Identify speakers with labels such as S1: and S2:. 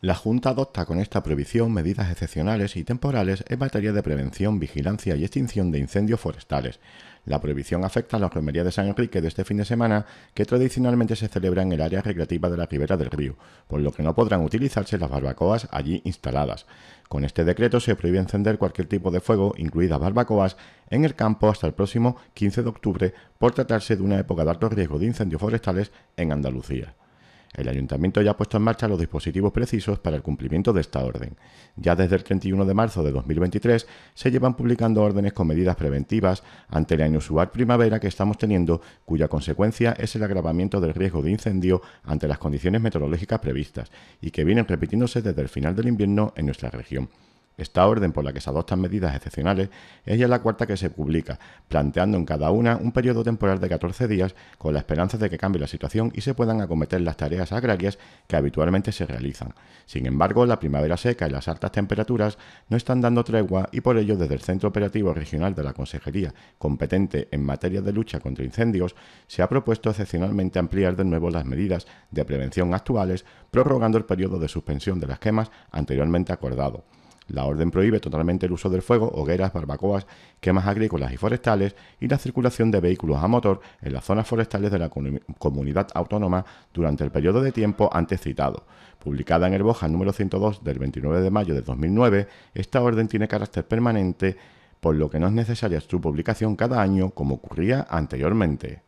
S1: La Junta adopta con esta prohibición medidas excepcionales y temporales en materia de prevención, vigilancia y extinción de incendios forestales. La prohibición afecta a la romería de San Enrique de este fin de semana, que tradicionalmente se celebra en el área recreativa de la ribera del río, por lo que no podrán utilizarse las barbacoas allí instaladas. Con este decreto se prohíbe encender cualquier tipo de fuego, incluidas barbacoas, en el campo hasta el próximo 15 de octubre, por tratarse de una época de alto riesgo de incendios forestales en Andalucía. El Ayuntamiento ya ha puesto en marcha los dispositivos precisos para el cumplimiento de esta orden. Ya desde el 31 de marzo de 2023 se llevan publicando órdenes con medidas preventivas ante la inusual primavera que estamos teniendo, cuya consecuencia es el agravamiento del riesgo de incendio ante las condiciones meteorológicas previstas y que vienen repitiéndose desde el final del invierno en nuestra región. Esta orden, por la que se adoptan medidas excepcionales, es ya la cuarta que se publica, planteando en cada una un periodo temporal de 14 días con la esperanza de que cambie la situación y se puedan acometer las tareas agrarias que habitualmente se realizan. Sin embargo, la primavera seca y las altas temperaturas no están dando tregua y por ello desde el Centro Operativo Regional de la Consejería, competente en materia de lucha contra incendios, se ha propuesto excepcionalmente ampliar de nuevo las medidas de prevención actuales, prorrogando el periodo de suspensión de las quemas anteriormente acordado. La orden prohíbe totalmente el uso del fuego, hogueras, barbacoas, quemas agrícolas y forestales y la circulación de vehículos a motor en las zonas forestales de la comunidad autónoma durante el periodo de tiempo antes citado. Publicada en el Boja número 102 del 29 de mayo de 2009, esta orden tiene carácter permanente, por lo que no es necesaria su publicación cada año como ocurría anteriormente.